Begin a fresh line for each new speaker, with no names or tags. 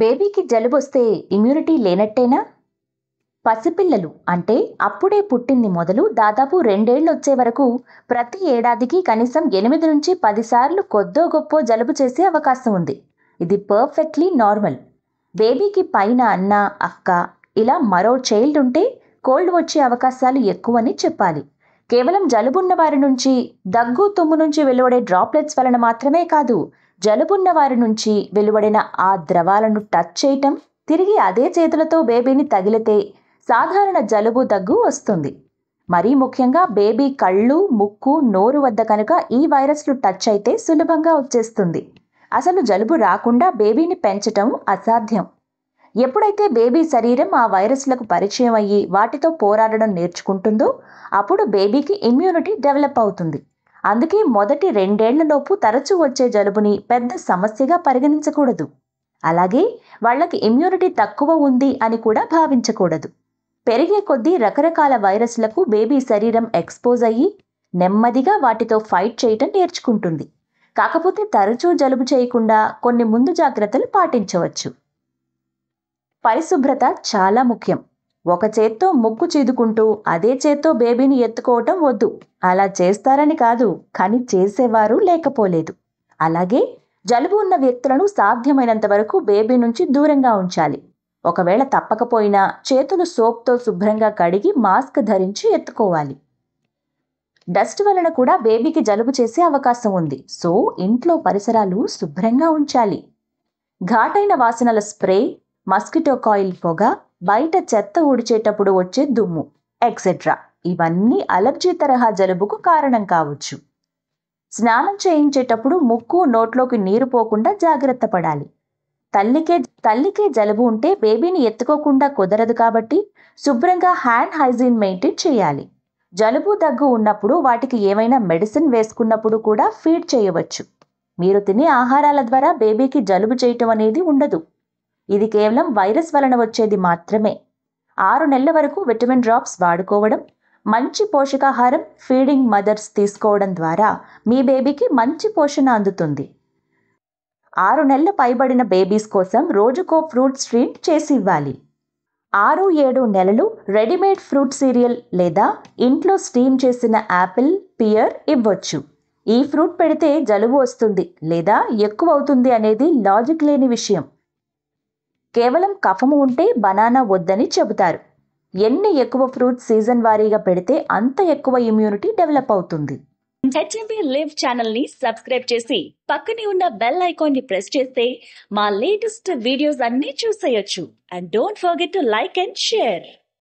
బేబీకి జలుబొస్తే ఇమ్యూనిటీ లేనట్టేనా పసిపిల్లలు అంటే అప్పుడే పుట్టింది మొదలు దాదాపు రెండేళ్లు వచ్చే వరకు ప్రతి ఏడాదికి కనీసం ఎనిమిది నుంచి పదిసార్లు కొద్దో గొప్పో జలుబు చేసే అవకాశం ఉంది ఇది పర్ఫెక్ట్లీ నార్మల్ బేబీకి పైన అన్న అక్క ఇలా మరో చైల్డ్ ఉంటే కోల్డ్ వచ్చే అవకాశాలు ఎక్కువని చెప్పాలి కేవలం జలుబున్న వారి నుంచి దగ్గు తుమ్ము నుంచి వెలువడే డ్రాప్లెట్స్ వలన మాత్రమే కాదు జలుబున్న వారి నుంచి వెలువడిన ఆ ద్రవాలను టచ్ చేయటం తిరిగి అదే చేతులతో బేబీని తగిలితే సాధారణ జలుబు దగ్గు వస్తుంది మరీ ముఖ్యంగా బేబీ కళ్ళు ముక్కు నోరు వద్ద కనుక ఈ వైరస్లు టచ్ అయితే సులభంగా వచ్చేస్తుంది అసలు జలుబు రాకుండా బేబీని పెంచటం అసాధ్యం ఎప్పుడైతే బేబీ శరీరం ఆ వైరస్లకు పరిచయం అయ్యి వాటితో పోరాడడం నేర్చుకుంటుందో అప్పుడు బేబీకి ఇమ్యూనిటీ డెవలప్ అవుతుంది అందుకే మొదటి రెండేళ్లలోపు తరచూ వచ్చే జలుబుని పెద్ద సమస్యగా పరిగణించకూడదు అలాగే వాళ్ళకి ఇమ్యూనిటీ తక్కువ ఉంది అని కూడా భావించకూడదు పెరిగే కొద్దీ రకరకాల వైరస్లకు బేబీ శరీరం ఎక్స్పోజ్ అయ్యి నెమ్మదిగా వాటితో ఫైట్ చేయటం నేర్చుకుంటుంది కాకపోతే తరచూ జలుబు చేయకుండా కొన్ని ముందు జాగ్రత్తలు పాటించవచ్చు పరిశుభ్రత చాలా ముఖ్యం ఒక చేత్తో ముక్కు చీదుకుంటూ అదే చేత్తో బేబీని ఎత్తుకోవటం వద్దు అలా చేస్తారని కాదు కానీ చేసేవారు లేకపోలేదు అలాగే జలుబు ఉన్న వ్యక్తులను సాధ్యమైనంత వరకు బేబీ నుంచి దూరంగా ఉంచాలి ఒకవేళ తప్పకపోయినా చేతులు సోప్తో శుభ్రంగా కడిగి మాస్క్ ధరించి ఎత్తుకోవాలి డస్ట్ వలన కూడా బేబీకి జలుబు చేసే అవకాశం ఉంది సో ఇంట్లో పరిసరాలు శుభ్రంగా ఉంచాలి ఘాటైన వాసనల స్ప్రే మస్కిటో కాయిల్ పొగ బయట చెత్త ఊడిచేటప్పుడు వచ్చే దుమ్ము ఎక్సెట్రా ఇవన్నీ అలర్జీ తరహా జలుబుకు కారణం కావచ్చు స్నానం చేయించేటప్పుడు ముక్కు నోట్లోకి నీరు పోకుండా జాగ్రత్త పడాలి తల్లికే తల్లికే జలుబు ఉంటే బేబీని ఎత్తుకోకుండా కుదరదు కాబట్టి శుభ్రంగా హ్యాండ్ హైజీన్ మెయింటైన్ చేయాలి జలుబు దగ్గు ఉన్నప్పుడు వాటికి ఏమైనా మెడిసిన్ వేసుకున్నప్పుడు కూడా ఫీడ్ చేయవచ్చు మీరు తినే ఆహారాల ద్వారా బేబీకి జలుబు చేయటం అనేది ఉండదు ఇది కేవలం వైరస్ వలన వచ్చేది మాత్రమే ఆరు నెలల వరకు విటమిన్ డ్రాప్స్ వాడుకోవడం మంచి పోషకాహారం ఫీడింగ్ మదర్స్ తీసుకోవడం ద్వారా మీ బేబీకి మంచి పోషణ అందుతుంది ఆరు నెలల పైబడిన బేబీస్ కోసం రోజుకో ఫ్రూట్ స్ట్రీట్ చేసి ఇవ్వాలి ఆరు ఏడు నెలలు రెడీమేడ్ ఫ్రూట్ సీరియల్ లేదా ఇంట్లో స్టీమ్ చేసిన యాపిల్ పియర్ ఇవ్వచ్చు ఈ ఫ్రూట్ పెడితే జలుబు వస్తుంది లేదా ఎక్కువ అవుతుంది అనేది లాజిక్ లేని విషయం కేవలం కఫము ఉంటే బనానా వద్దని చెబుతారు ఎన్ని ఎక్కువ ఫ్రూట్ సీజన్ వారీగా పెడితే అంత ఎక్కువ ఇమ్యూనిటీ డెవలప్ అవుతుంది లివ్ ఛానల్ ని సబ్స్క్రైబ్ చేసి పక్కనే ఉన్న బెల్ ఐకాన్ ని ప్రెస్ చేస్తే మా లేటెస్ట్ వీడియోస్ అన్ని చూసేయొచ్చు and don't forget to like and share